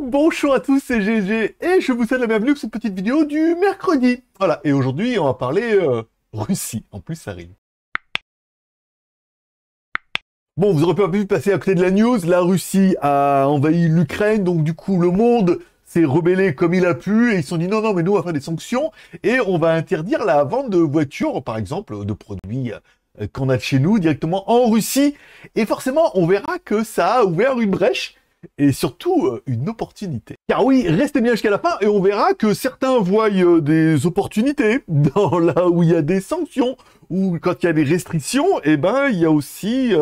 Bonjour à tous, c'est GG et je vous souhaite la bienvenue pour cette petite vidéo du mercredi. Voilà, et aujourd'hui on va parler euh, Russie, en plus ça rime. Bon, vous aurez pas pu passer à côté de la news, la Russie a envahi l'Ukraine, donc du coup le monde s'est rebellé comme il a pu et ils se sont dit non, non, mais nous on va faire des sanctions et on va interdire la vente de voitures, par exemple, de produits euh, qu'on a de chez nous directement en Russie. Et forcément, on verra que ça a ouvert une brèche et surtout euh, une opportunité. Car oui, restez bien jusqu'à la fin et on verra que certains voient euh, des opportunités dans là où il y a des sanctions ou quand il y a des restrictions, et eh ben il y a aussi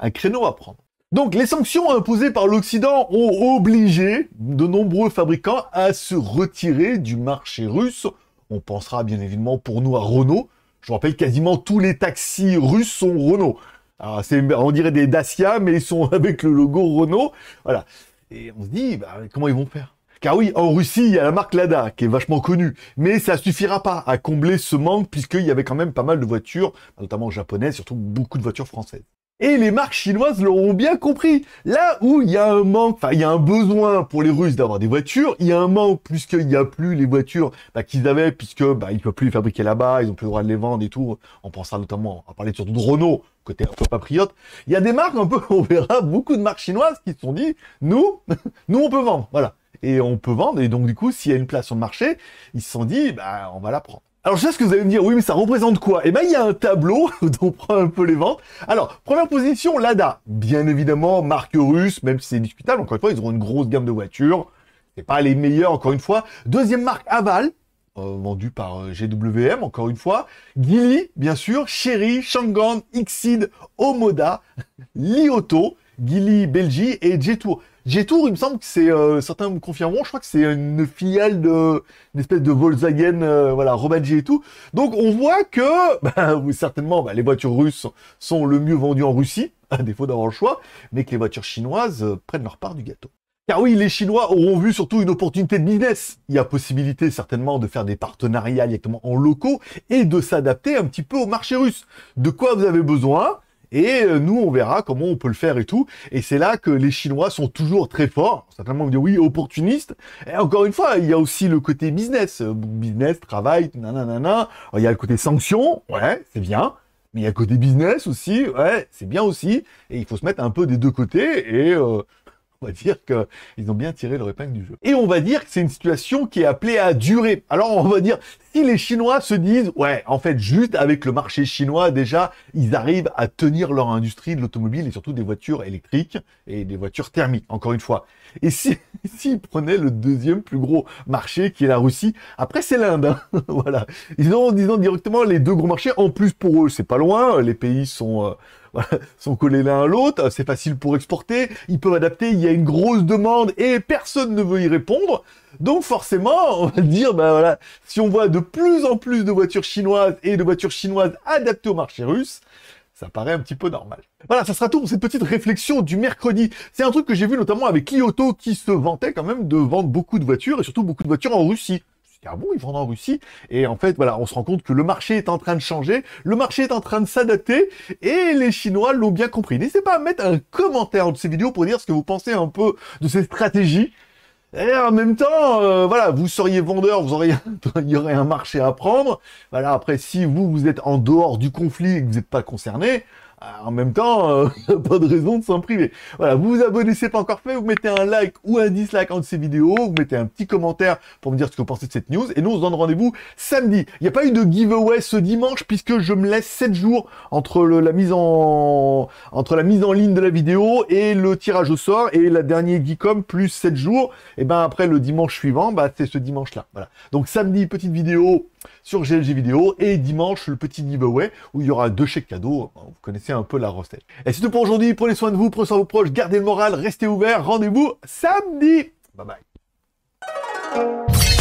un créneau à prendre. Donc les sanctions imposées par l'Occident ont obligé de nombreux fabricants à se retirer du marché russe. On pensera bien évidemment pour nous à Renault, je vous rappelle, quasiment tous les taxis russes sont Renault. Alors, on dirait des Dacia, mais ils sont avec le logo Renault. Voilà. Et on se dit, bah, comment ils vont faire car oui, en Russie, il y a la marque Lada, qui est vachement connue, mais ça suffira pas à combler ce manque, puisqu'il y avait quand même pas mal de voitures, notamment japonaises, surtout beaucoup de voitures françaises. Et les marques chinoises l'auront bien compris. Là où il y a un manque, enfin il y a un besoin pour les Russes d'avoir des voitures, il y a un manque puisqu'il n'y a plus les voitures bah, qu'ils avaient puisque bah, ils ne peuvent plus les fabriquer là-bas, ils n'ont plus le droit de les vendre et tout. On pensera notamment à parler surtout de Renault, côté un peu patriote. Il y a des marques un peu, on verra, beaucoup de marques chinoises qui se sont dit, nous, nous on peut vendre, voilà. Et on peut vendre, et donc du coup, s'il y a une place sur le marché, ils se sont dit, bah on va la prendre. Alors je sais ce que vous allez me dire, oui mais ça représente quoi Eh bien il y a un tableau dont on prend un peu les ventes. Alors, première position, Lada. Bien évidemment, marque russe, même si c'est discutable, encore une fois, ils auront une grosse gamme de voitures. et pas les meilleurs, encore une fois. Deuxième marque, Aval, euh, vendue vendu par euh, GWM, encore une fois. Geely, bien sûr, Chery, Shangan, Xid, Omoda, Lioto, Geely Belgique et Jetour. Jetour, il me semble que c'est, euh, certains me confirmeront, je crois que c'est une filiale de, une espèce de Volkswagen, euh, voilà, G et tout. Donc on voit que, bah, certainement, bah, les voitures russes sont le mieux vendues en Russie, à défaut d'avoir le choix, mais que les voitures chinoises euh, prennent leur part du gâteau. Car oui, les Chinois auront vu surtout une opportunité de business. Il y a possibilité certainement de faire des partenariats directement en locaux et de s'adapter un petit peu au marché russe. De quoi vous avez besoin et euh, nous on verra comment on peut le faire et tout. Et c'est là que les Chinois sont toujours très forts. Certainement vous dire oui opportuniste. Et encore une fois, il y a aussi le côté business, business, travail, nanana. Il y a le côté sanction, ouais, c'est bien. Mais il y a le côté business aussi, ouais, c'est bien aussi. Et il faut se mettre un peu des deux côtés. Et euh, on va dire qu'ils ont bien tiré leur épingle du jeu. Et on va dire que c'est une situation qui est appelée à durer. Alors on va dire, si les Chinois se disent, ouais, en fait, juste avec le marché chinois, déjà, ils arrivent à tenir leur industrie de l'automobile et surtout des voitures électriques et des voitures thermiques, encore une fois. Et si, s'ils prenaient le deuxième plus gros marché qui est la Russie, après c'est l'Inde, hein. voilà. Ils ont, disons, directement les deux gros marchés. En plus, pour eux, c'est pas loin. Les pays sont... Euh, sont collés l'un à l'autre, c'est facile pour exporter, ils peuvent adapter, il y a une grosse demande et personne ne veut y répondre. Donc forcément, on va dire, ben voilà, si on voit de plus en plus de voitures chinoises et de voitures chinoises adaptées au marché russe, ça paraît un petit peu normal. Voilà, ça sera tout pour cette petite réflexion du mercredi. C'est un truc que j'ai vu notamment avec Kyoto qui se vantait quand même de vendre beaucoup de voitures et surtout beaucoup de voitures en Russie. Car bon, ils vendent en Russie Et en fait, voilà, on se rend compte que le marché est en train de changer, le marché est en train de s'adapter, et les Chinois l'ont bien compris. N'hésitez pas à mettre un commentaire de ces vidéos pour dire ce que vous pensez un peu de ces stratégies. Et en même temps, euh, voilà, vous seriez vendeur, vous auriez, il y aurait un marché à prendre. Voilà, après, si vous, vous êtes en dehors du conflit et que vous n'êtes pas concerné, ah, en même temps, euh, a pas de raison de s'en priver. Voilà, vous vous abonnez, c'est pas encore fait, vous mettez un like ou un dislike entre ces vidéos, vous mettez un petit commentaire pour me dire ce que vous pensez de cette news, et nous on se donne rendez-vous samedi. Il n'y a pas eu de giveaway ce dimanche, puisque je me laisse 7 jours entre la mise en entre la mise en ligne de la vidéo et le tirage au sort, et la dernière Geekom plus 7 jours, et ben après le dimanche suivant, bah, c'est ce dimanche-là. Voilà. Donc samedi, petite vidéo sur GLG Vidéo et dimanche le petit giveaway où il y aura deux chèques cadeaux. Vous connaissez un peu la recette. Et c'est tout pour aujourd'hui. Prenez soin de vous, prenez soin de vos proches, gardez le moral, restez ouverts. Rendez-vous samedi. Bye bye.